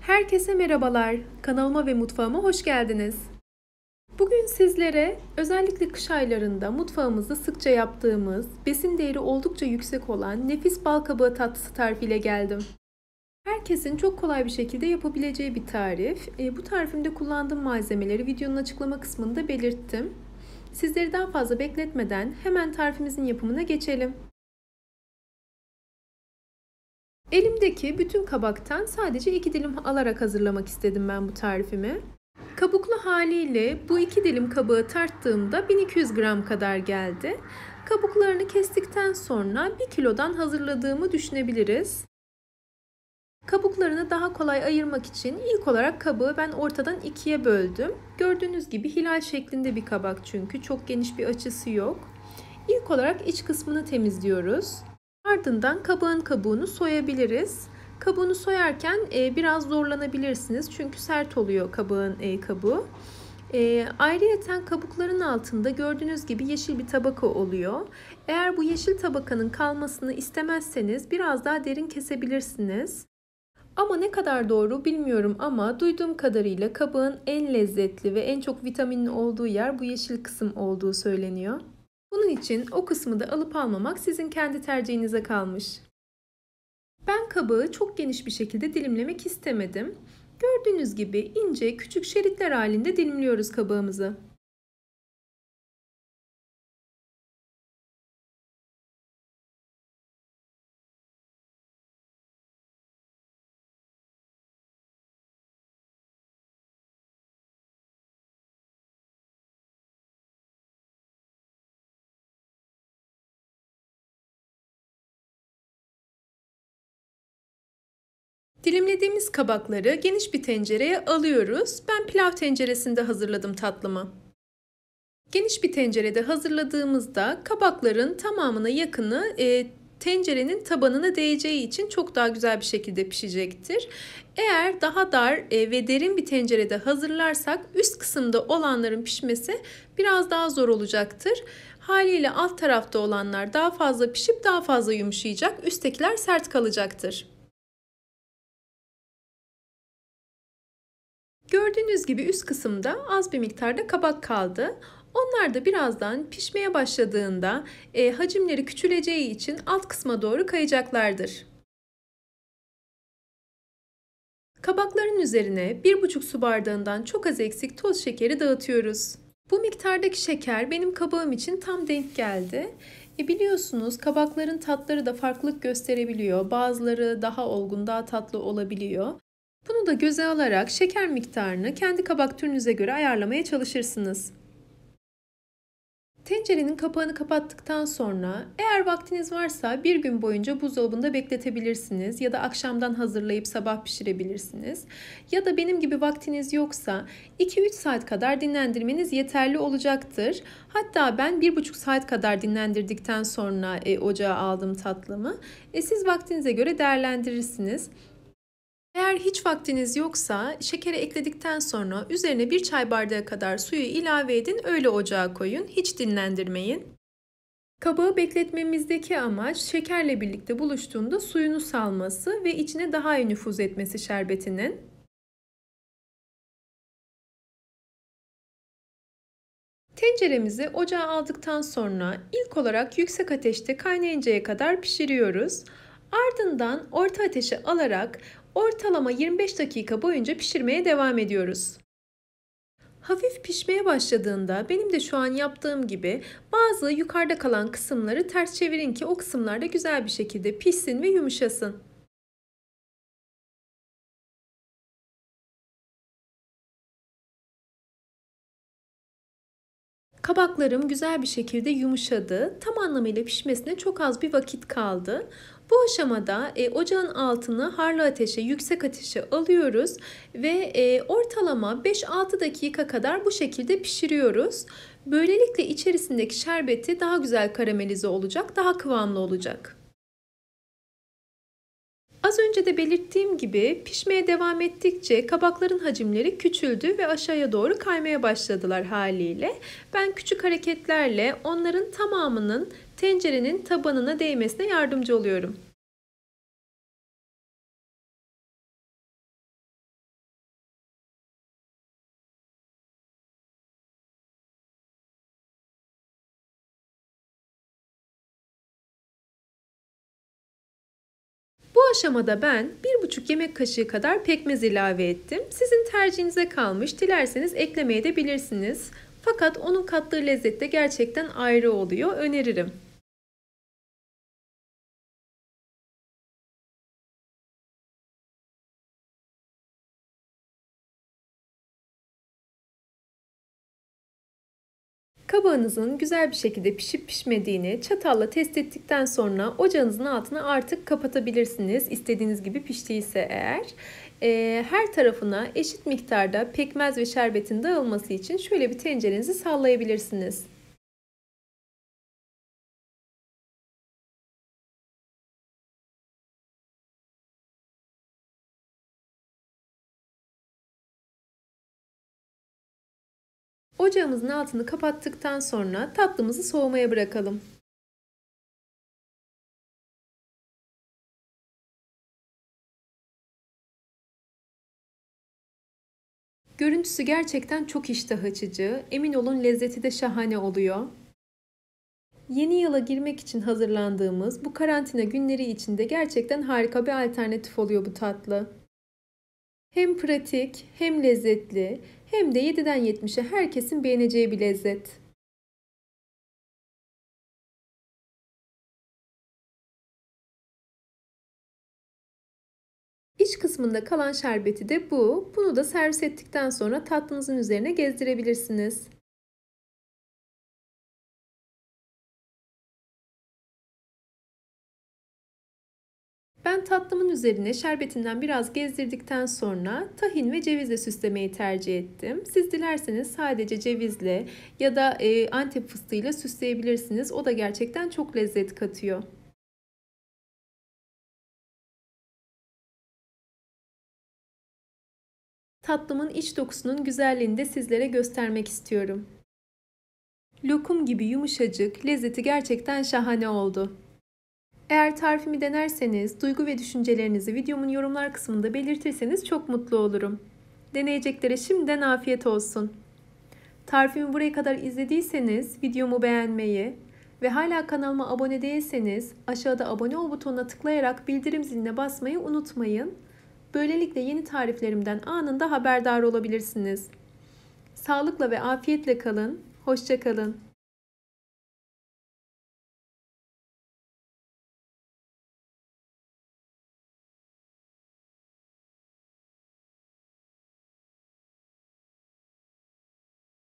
Herkese merhabalar. Kanalıma ve mutfağıma hoş geldiniz. Bugün sizlere özellikle kış aylarında mutfağımızda sıkça yaptığımız, besin değeri oldukça yüksek olan nefis bal kabağı tatlısı tarifiyle geldim. Herkesin çok kolay bir şekilde yapabileceği bir tarif. E, bu tarifimde kullandığım malzemeleri videonun açıklama kısmında belirttim. Sizleri daha fazla bekletmeden hemen tarifimizin yapımına geçelim. Elimdeki bütün kabaktan sadece iki dilim alarak hazırlamak istedim ben bu tarifimi. Kabuklu haliyle bu iki dilim kabağı tarttığımda 1200 gram kadar geldi. Kabuklarını kestikten sonra 1 kilodan hazırladığımı düşünebiliriz. Kabuklarını daha kolay ayırmak için ilk olarak kabuğu ben ortadan ikiye böldüm. Gördüğünüz gibi hilal şeklinde bir kabak çünkü çok geniş bir açısı yok. İlk olarak iç kısmını temizliyoruz. Ardından kabağın kabuğunu soyabiliriz. Kabuğunu soyarken e, biraz zorlanabilirsiniz çünkü sert oluyor kabağın e, kabuğu. E, ayrıyeten kabukların altında gördüğünüz gibi yeşil bir tabaka oluyor. Eğer bu yeşil tabakanın kalmasını istemezseniz biraz daha derin kesebilirsiniz. Ama ne kadar doğru bilmiyorum ama duyduğum kadarıyla kabağın en lezzetli ve en çok vitaminli olduğu yer bu yeşil kısım olduğu söyleniyor. Bunun için o kısmı da alıp almamak sizin kendi tercihinize kalmış. Ben kabağı çok geniş bir şekilde dilimlemek istemedim. Gördüğünüz gibi ince küçük şeritler halinde dilimliyoruz kabağımızı. Dilimlediğimiz kabakları geniş bir tencereye alıyoruz. Ben pilav tenceresinde hazırladım tatlımı. Geniş bir tencerede hazırladığımızda kabakların tamamına yakını e, tencerenin tabanına değeceği için çok daha güzel bir şekilde pişecektir. Eğer daha dar e, ve derin bir tencerede hazırlarsak üst kısımda olanların pişmesi biraz daha zor olacaktır. Haliyle alt tarafta olanlar daha fazla pişip daha fazla yumuşayacak, üsttekiler sert kalacaktır. Gördüğünüz gibi üst kısımda az bir miktarda kabak kaldı. Onlar da birazdan pişmeye başladığında e, hacimleri küçüleceği için alt kısma doğru kayacaklardır. Kabakların üzerine 1,5 su bardağından çok az eksik toz şekeri dağıtıyoruz. Bu miktardaki şeker benim kabağım için tam denk geldi. E biliyorsunuz kabakların tatları da farklılık gösterebiliyor. Bazıları daha olgun, daha tatlı olabiliyor. Bunu da göze alarak şeker miktarını kendi kabak türünüze göre ayarlamaya çalışırsınız. Tencerenin kapağını kapattıktan sonra eğer vaktiniz varsa bir gün boyunca buzdolabında bekletebilirsiniz ya da akşamdan hazırlayıp sabah pişirebilirsiniz. Ya da benim gibi vaktiniz yoksa 2-3 saat kadar dinlendirmeniz yeterli olacaktır. Hatta ben 1,5 saat kadar dinlendirdikten sonra e, ocağa aldım tatlımı. E, siz vaktinize göre değerlendirirsiniz. Eğer hiç vaktiniz yoksa şekeri ekledikten sonra üzerine bir çay bardağı kadar suyu ilave edin öyle ocağa koyun hiç dinlendirmeyin. Kabağı bekletmemizdeki amaç şekerle birlikte buluştuğunda suyunu salması ve içine daha iyi nüfuz etmesi şerbetinin. Tenceremizi ocağa aldıktan sonra ilk olarak yüksek ateşte kaynayıncaya kadar pişiriyoruz. Ardından orta ateşe alarak Ortalama 25 dakika boyunca pişirmeye devam ediyoruz. Hafif pişmeye başladığında benim de şu an yaptığım gibi bazı yukarıda kalan kısımları ters çevirin ki o kısımlar da güzel bir şekilde pişsin ve yumuşasın. Kabaklarım güzel bir şekilde yumuşadı. Tam anlamıyla pişmesine çok az bir vakit kaldı. Bu aşamada e, ocağın altını harlı ateşe, yüksek ateşe alıyoruz ve e, ortalama 5-6 dakika kadar bu şekilde pişiriyoruz. Böylelikle içerisindeki şerbeti daha güzel karamelize olacak, daha kıvamlı olacak. Az önce de belirttiğim gibi pişmeye devam ettikçe kabakların hacimleri küçüldü ve aşağıya doğru kaymaya başladılar haliyle. Ben küçük hareketlerle onların tamamının tencerenin tabanına değmesine yardımcı oluyorum. aşamada ben 1,5 yemek kaşığı kadar pekmez ilave ettim. Sizin tercihinize kalmış. Dilerseniz eklemeye de bilirsiniz. Fakat onun kattığı de gerçekten ayrı oluyor. Öneririm. Kabağınızın güzel bir şekilde pişip pişmediğini çatalla test ettikten sonra ocağınızın altını artık kapatabilirsiniz. İstediğiniz gibi piştiyse eğer. Ee, her tarafına eşit miktarda pekmez ve şerbetin dağılması için şöyle bir tencerenizi sallayabilirsiniz. Ocağımızın altını kapattıktan sonra tatlımızı soğumaya bırakalım. Görüntüsü gerçekten çok iştah açıcı. Emin olun lezzeti de şahane oluyor. Yeni yıla girmek için hazırlandığımız bu karantina günleri içinde gerçekten harika bir alternatif oluyor bu tatlı. Hem pratik, hem lezzetli, hem de 7'den 70'e herkesin beğeneceği bir lezzet. İç kısmında kalan şerbeti de bu. Bunu da servis ettikten sonra tatlınızın üzerine gezdirebilirsiniz. Ben tatlımın üzerine şerbetinden biraz gezdirdikten sonra tahin ve cevizle süslemeyi tercih ettim. Siz dilerseniz sadece cevizle ya da e, antep fıstığıyla süsleyebilirsiniz. O da gerçekten çok lezzet katıyor. Tatlımın iç dokusunun güzelliğini de sizlere göstermek istiyorum. Lokum gibi yumuşacık, lezzeti gerçekten şahane oldu. Eğer tarifimi denerseniz, duygu ve düşüncelerinizi videomun yorumlar kısmında belirtirseniz çok mutlu olurum. Deneyeceklere şimdiden afiyet olsun. Tarifimi buraya kadar izlediyseniz videomu beğenmeyi ve hala kanalıma abone değilseniz aşağıda abone ol butonuna tıklayarak bildirim ziline basmayı unutmayın. Böylelikle yeni tariflerimden anında haberdar olabilirsiniz. Sağlıkla ve afiyetle kalın. Hoşçakalın.